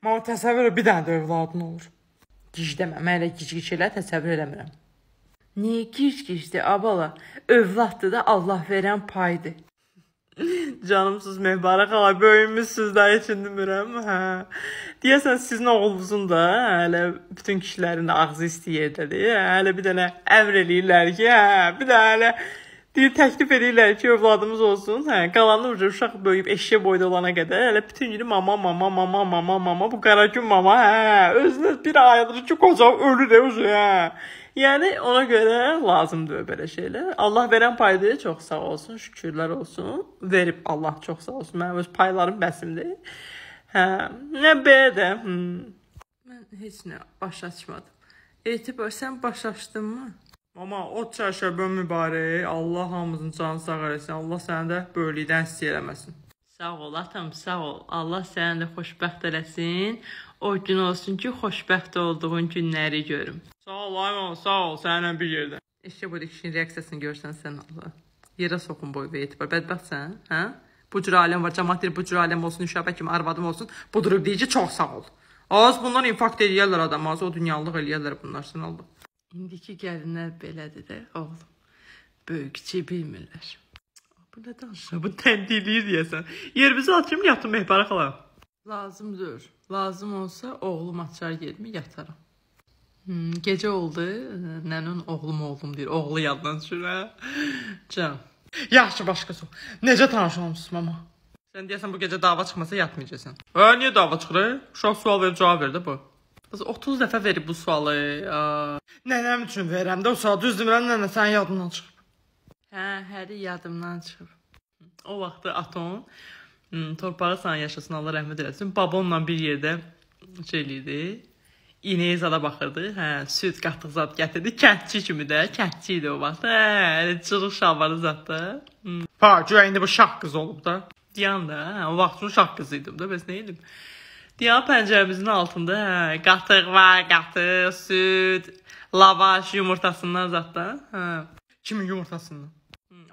Mama təsəvvür bir dənə də övladın olur. Gicdəmə, mən elə gic-gic elə təsəvvür eləmirəm. Niyə gic-gicdir, abala? Övladdır da Allah verən paydır. Canımsız Mehbara xala böyümüsüz də içindirmirəm. Hə. Deyəsən sizin oğlunuzun da hə, hələ bütün kişilərin ağzı istəyir dedi. Hələ bir dənə əmr eləyirlər ki, hə, bir də hələ Deyir, təklif edirlər ki, övladımız olsun. Hə, qalanı uca uşaq böyüyüb eşyə boyda olana qədər hələ bütün günü mama, mama, mama, mama, mama, bu qara gün mama, hə, özünüz bir ayılır ki, qoca ölür özü, hə, hə. Yəni ona görə lazımdır belə şeylər. Allah verən paydaya çox sağ olsun, şükürlər olsun. Verib Allah çox sağ olsun. Mənim öz paylarım bəsimdir. Hə, nə belə də. Hmm. Mən heç nə baş açmadım. Etibar sən baş açdınmı? Mama, od çərşəbə mübarək. Allah hamımızın canı sağ eləsin. Allah səni də böyüklükdən hiss eləməsin. Sağ ol atam, sağ ol. Allah səni də xoşbəxt eləsin. O gün olsun ki, xoşbəxt olduğun günləri görüm. Sağ ol, Ayman, sağ ol. Səninlə bir yerdə. İşte bu kişinin reaksiyasını görsən sən Allah. Yerə soxun boy və etibar. Bədbəxtsən, hə? Bu cür aləm var. Cəmaat deyir, bu cür aləm olsun, uşaqba kimi arvadım olsun. Bu durub deyir ki, çox sağ ol. Az bundan infarkt eləyərlər adam, az o dünyalıq eləyərlər bunlar sən Allah. İndiki gəlinlər belədir də, oğlum. Böyük kiçik bilmirlər. Bu nə danışır? Bu təndikləyir deyəsən. Yerimizi atım yatım mehbara xala. Lazım deyil. Lazım olsa oğlum açar yerimi yatarım. Hmm, gecə oldu. Nənun oğlum oğlum deyir. Oğlu yandan düşür hə. Can. Yaxşı başqası. Necə tanış olmusunuz mama? Sən deyəsən bu gecə dava çıxmasa yatmayacaqsan. Hə, niyə dava çıxır? Hə? Uşaq sual verib cavab verdi bu. Bəs 30 dəfə verib bu sualı. Nənəm üçün verəm də o sualı. Düz demirəm, nənə sənin yadından çıxıb. Hə, həri yadımdan çıxıb. O vaxtı atom torpağı sana yaşasın, Allah rəhmət eləsin. Babamla bir yerdə şey idi. İnəyə zada baxırdı. Hə, süd qatıq zad gətirdi. Kəndçi kimi də, kəndçi idi o vaxt. Hə, elə cırıq şalvarı zad da. Pa, güya indi bu şah qız olub da. Deyən də, hə, o vaxt uşaq qızı idim də, bəs nə edim? Deyəm pəncərəmizin altında, hə, qatıq var, qatıq, süd, lavaş yumurtasından zətdən. Hə. Kimin yumurtasından?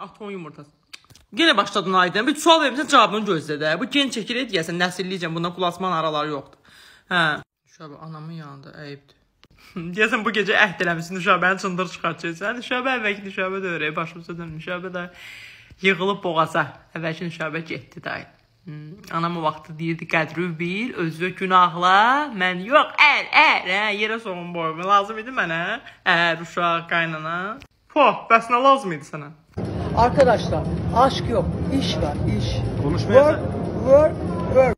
Atom yumurtası. Yenə başladın Aydın. Bir sual vermisən, cavabını gözlə də. Bu gen çəkir edəsən, nəsillikcə bundan qulasman araları yoxdur. Hə. Şəbə anamın yanında əyibdir. Deyəsən bu gecə əhd eləmisən, Nüşabəni çındır çıxartacaqsan. Hə, Nüşabə əvvəlki Nüşabə də öyrəyə başımıza dönmüş. Nüşabə də yığılıb boğaza. Əvvəlki Nüşabə getdi dayı. Anam o vaxtı deyirdi qədrü bil, özü günahla, mən yox, ər, ər, hə, yerə soğun boyumu, lazım idi mənə, ər, hə, uşaq, qaynana. Poh, bəs nə lazım idi sənə? Arkadaşlar, aşk yok, iş var, iş. Konuşmayasın. Work, work, work.